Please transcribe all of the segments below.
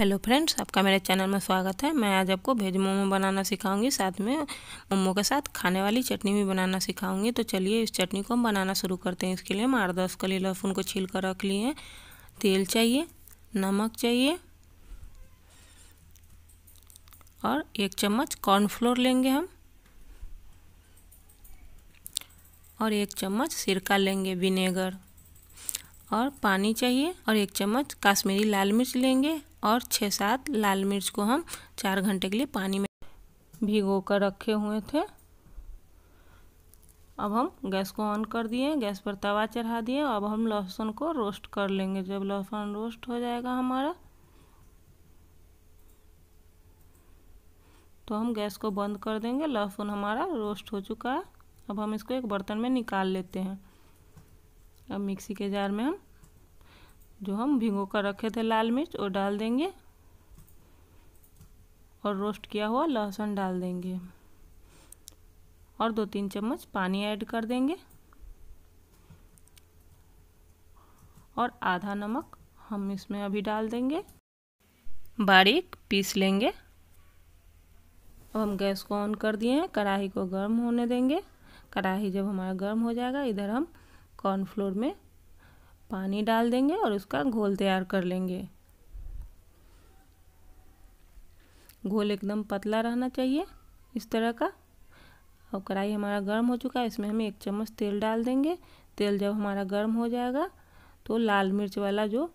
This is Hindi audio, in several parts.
हेलो फ्रेंड्स आपका मेरे चैनल में स्वागत है मैं आज आपको भेज मोमो बनाना सिखाऊंगी साथ में मोमो के साथ खाने वाली चटनी भी बनाना सिखाऊंगी तो चलिए इस चटनी को हम बनाना शुरू करते हैं इसके लिए हम आठ दस कली लहसुन को छील कर रख लिए हैं तेल चाहिए नमक चाहिए और एक चम्मच कॉर्नफ्लोर लेंगे हम और एक चम्मच सिरका लेंगे विनेगर और पानी चाहिए और एक चम्मच काश्मीरी लाल मिर्च लेंगे और छः सात लाल मिर्च को हम चार घंटे के लिए पानी में भिगो कर रखे हुए थे अब हम गैस को ऑन कर दिए गैस पर तवा चढ़ा दिए अब हम लहसुन को रोस्ट कर लेंगे जब लहसुन रोस्ट हो जाएगा हमारा तो हम गैस को बंद कर देंगे लहसुन हमारा रोस्ट हो चुका है अब हम इसको एक बर्तन में निकाल लेते हैं अब मिक्सी के जार में हम जो हम भिंगो कर रखे थे लाल मिर्च वो डाल देंगे और रोस्ट किया हुआ लहसुन डाल देंगे और दो तीन चम्मच पानी ऐड कर देंगे और आधा नमक हम इसमें अभी डाल देंगे बारीक पीस लेंगे अब हम गैस को ऑन कर दिए हैं कढ़ाई को गर्म होने देंगे कढ़ाई जब हमारा गर्म हो जाएगा इधर हम कॉर्नफ्लोर में पानी डाल देंगे और उसका घोल तैयार कर लेंगे घोल एकदम पतला रहना चाहिए इस तरह का और कढ़ाई हमारा गर्म हो चुका है इसमें हम एक चम्मच तेल डाल देंगे तेल जब हमारा गर्म हो जाएगा तो लाल मिर्च वाला जो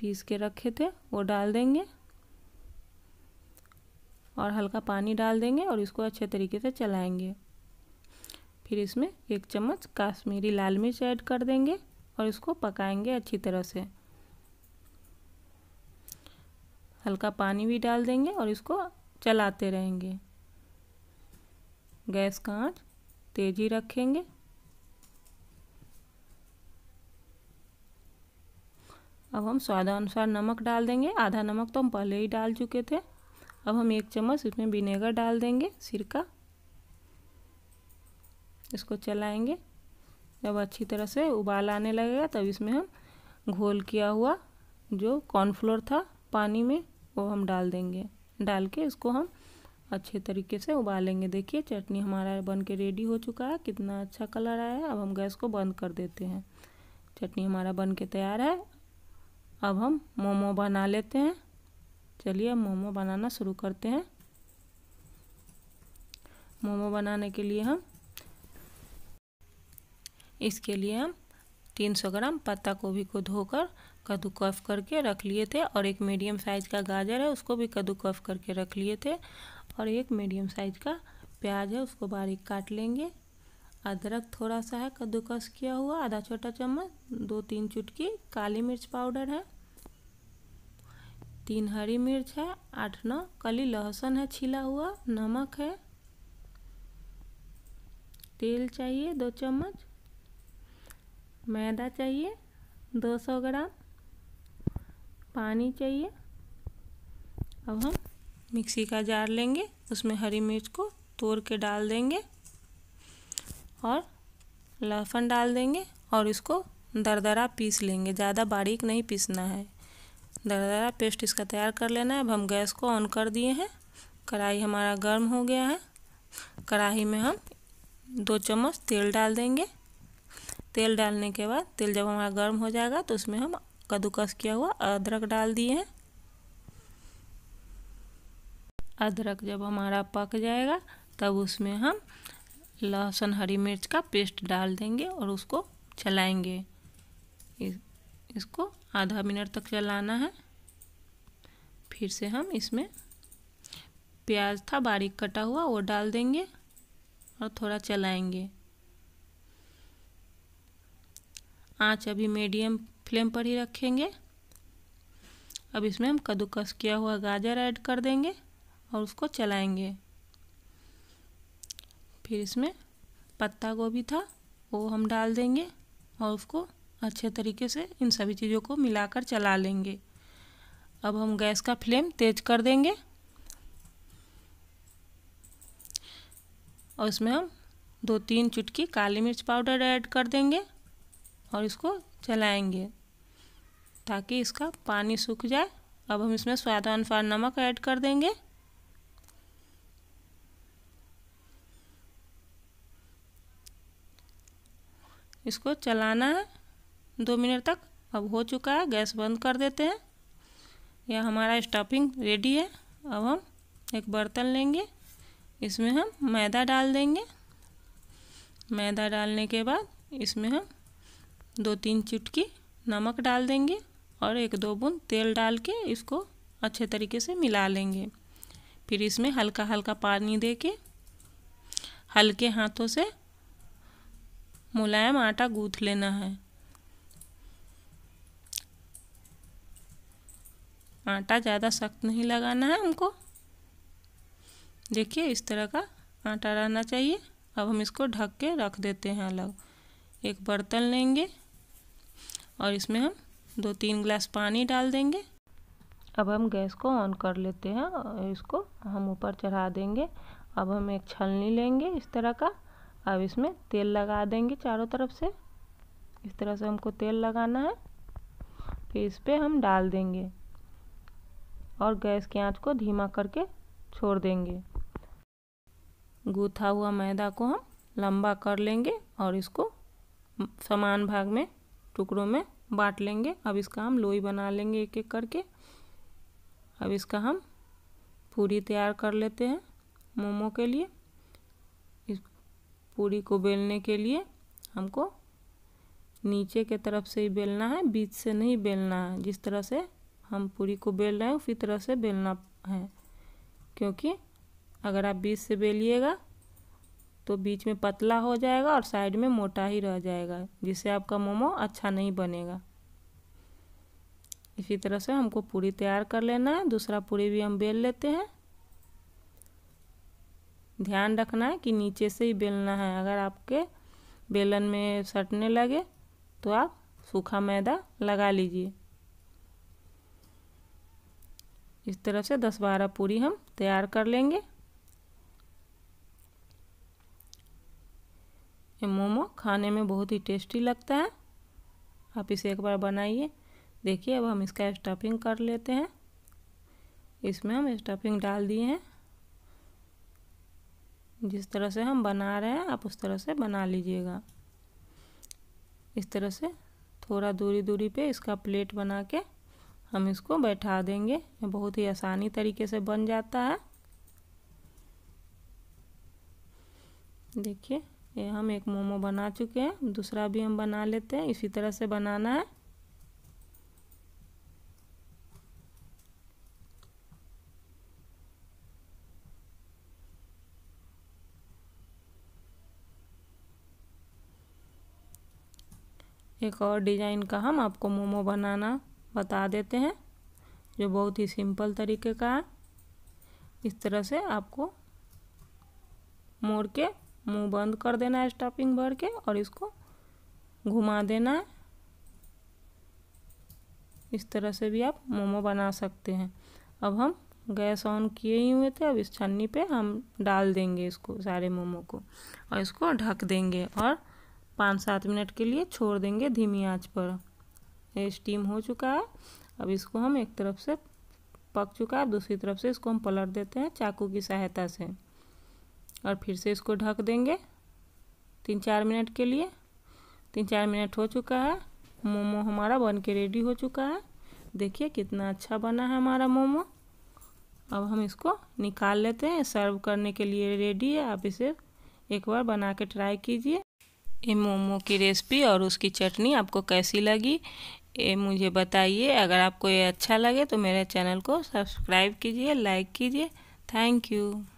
पीस के रखे थे वो डाल देंगे और हल्का पानी डाल देंगे और इसको अच्छे तरीके से चलाएंगे फिर इसमें एक चम्मच काश्मीरी लाल मिर्च ऐड कर देंगे और इसको पकाएंगे अच्छी तरह से हल्का पानी भी डाल देंगे और इसको चलाते रहेंगे गैस का आँच तेज़ी रखेंगे अब हम स्वादानुसार नमक डाल देंगे आधा नमक तो हम पहले ही डाल चुके थे अब हम एक चम्मच इसमें विनेगर डाल देंगे सिरका इसको चलाएंगे जब अच्छी तरह से उबाल आने लगेगा तब इसमें हम घोल किया हुआ जो कॉर्नफ्लोर था पानी में वो हम डाल देंगे डाल के इसको हम अच्छे तरीके से उबालेंगे देखिए चटनी हमारा बन के रेडी हो चुका है कितना अच्छा कलर आया है अब हम गैस को बंद कर देते हैं चटनी हमारा बन के तैयार है अब हम मोमो बना लेते हैं चलिए अब मोमो बनाना शुरू करते हैं मोमो बनाने के लिए हम इसके लिए हम 300 ग्राम पत्ता गोभी को धोकर कफ करके रख लिए थे और एक मीडियम साइज़ का गाजर है उसको भी कफ करके रख लिए थे और एक मीडियम साइज़ का प्याज है उसको बारीक काट लेंगे अदरक थोड़ा सा है कद्दूकस किया हुआ आधा छोटा चम्मच दो तीन चुटकी काली मिर्च पाउडर है तीन हरी मिर्च है आठ नौ कली लहसुन है छिला हुआ नमक है तेल चाहिए दो चम्मच मैदा चाहिए 200 ग्राम पानी चाहिए अब हम मिक्सी का जार लेंगे उसमें हरी मिर्च को तोड़ के डाल देंगे और लहसुन डाल देंगे और इसको दरदरा पीस लेंगे ज़्यादा बारीक नहीं पीसना है दरदरा पेस्ट इसका तैयार कर लेना है अब हम गैस को ऑन कर दिए हैं कढ़ाई हमारा गर्म हो गया है कढ़ाई में हम दो चम्मच तेल डाल देंगे तेल डालने के बाद तेल जब हमारा गर्म हो जाएगा तो उसमें हम कद्दूकस किया हुआ अदरक डाल दिए हैं अदरक जब हमारा पक जाएगा तब उसमें हम लहसुन हरी मिर्च का पेस्ट डाल देंगे और उसको चलाएंगे इस, इसको आधा मिनट तक चलाना है फिर से हम इसमें प्याज था बारीक कटा हुआ वो डाल देंगे और थोड़ा चलाएंगे आँच अभी मीडियम फ्लेम पर ही रखेंगे अब इसमें हम कद्दूकस किया हुआ गाजर ऐड कर देंगे और उसको चलाएंगे फिर इसमें पत्ता गोभी था वो हम डाल देंगे और उसको अच्छे तरीके से इन सभी चीज़ों को मिलाकर चला लेंगे अब हम गैस का फ्लेम तेज कर देंगे और इसमें हम दो तीन चुटकी काली मिर्च पाउडर ऐड कर देंगे और इसको चलाएंगे ताकि इसका पानी सूख जाए अब हम इसमें स्वादानुसार नमक ऐड कर देंगे इसको चलाना है दो मिनट तक अब हो चुका है गैस बंद कर देते हैं यह हमारा स्टफिंग रेडी है अब हम एक बर्तन लेंगे इसमें हम मैदा डाल देंगे मैदा डालने के बाद इसमें हम दो तीन चुटकी नमक डाल देंगे और एक दो बूंद तेल डाल के इसको अच्छे तरीके से मिला लेंगे फिर इसमें हल्का हल्का पानी दे के हल्के हाथों से मुलायम आटा गूँथ लेना है आटा ज़्यादा सख्त नहीं लगाना है हमको देखिए इस तरह का आटा रहना चाहिए अब हम इसको ढक के रख देते हैं अलग एक बर्तन लेंगे और इसमें हम दो तीन गिलास पानी डाल देंगे अब हम गैस को ऑन कर लेते हैं और इसको हम ऊपर चढ़ा देंगे अब हम एक छलनी लेंगे इस तरह का अब इसमें तेल लगा देंगे चारों तरफ से इस तरह से हमको तेल लगाना है फिर इस पर हम डाल देंगे और गैस की आंच को धीमा करके छोड़ देंगे गूथा हुआ मैदा को हम लंबा कर लेंगे और इसको समान भाग में टुकड़ों में बांट लेंगे अब इसका हम लोई बना लेंगे एक एक करके अब इसका हम पूरी तैयार कर लेते हैं मोमो के लिए इस पूरी को बेलने के लिए हमको नीचे के तरफ से ही बेलना है बीच से नहीं बेलना है जिस तरह से हम पूरी को बेल रहे हैं उसी तरह से बेलना है क्योंकि अगर आप बीच से बेलिएगा तो बीच में पतला हो जाएगा और साइड में मोटा ही रह जाएगा जिससे आपका मोमो अच्छा नहीं बनेगा इसी तरह से हमको पूरी तैयार कर लेना है दूसरा पूरी भी हम बेल लेते हैं ध्यान रखना है कि नीचे से ही बेलना है अगर आपके बेलन में सटने लगे तो आप सूखा मैदा लगा लीजिए इस तरह से दस बारह पूरी हम तैयार कर लेंगे ये मोमो खाने में बहुत ही टेस्टी लगता है आप इसे एक बार बनाइए देखिए अब हम इसका स्टफिंग कर लेते हैं इसमें हम स्टफिंग डाल दिए हैं जिस तरह से हम बना रहे हैं आप उस तरह से बना लीजिएगा इस तरह से थोड़ा दूरी दूरी पे इसका प्लेट बना के हम इसको बैठा देंगे ये बहुत ही आसानी तरीके से बन जाता है देखिए ये हम एक मोमो बना चुके हैं दूसरा भी हम बना लेते हैं इसी तरह से बनाना है एक और डिज़ाइन का हम आपको मोमो बनाना बता देते हैं जो बहुत ही सिंपल तरीके का है इस तरह से आपको मोड़ के मुंह बंद कर देना है स्टफिंग भर के और इसको घुमा देना है इस तरह से भी आप मोमो बना सकते हैं अब हम गैस ऑन किए ही हुए थे अब इस छन्नी पे हम डाल देंगे इसको सारे मोमो को और इसको ढक देंगे और पाँच सात मिनट के लिए छोड़ देंगे धीमी आंच पर ये स्टीम हो चुका है अब इसको हम एक तरफ से पक चुका है दूसरी तरफ से इसको हम पलट देते हैं चाकू की सहायता से और फिर से इसको ढक देंगे तीन चार मिनट के लिए तीन चार मिनट हो चुका है मोमो हमारा बन के रेडी हो चुका है देखिए कितना अच्छा बना है हमारा मोमो अब हम इसको निकाल लेते हैं सर्व करने के लिए रेडी है आप इसे एक बार बना के ट्राई कीजिए ये मोमो की रेसिपी और उसकी चटनी आपको कैसी लगी ये मुझे बताइए अगर आपको ये अच्छा लगे तो मेरे चैनल को सब्सक्राइब कीजिए लाइक कीजिए थैंक यू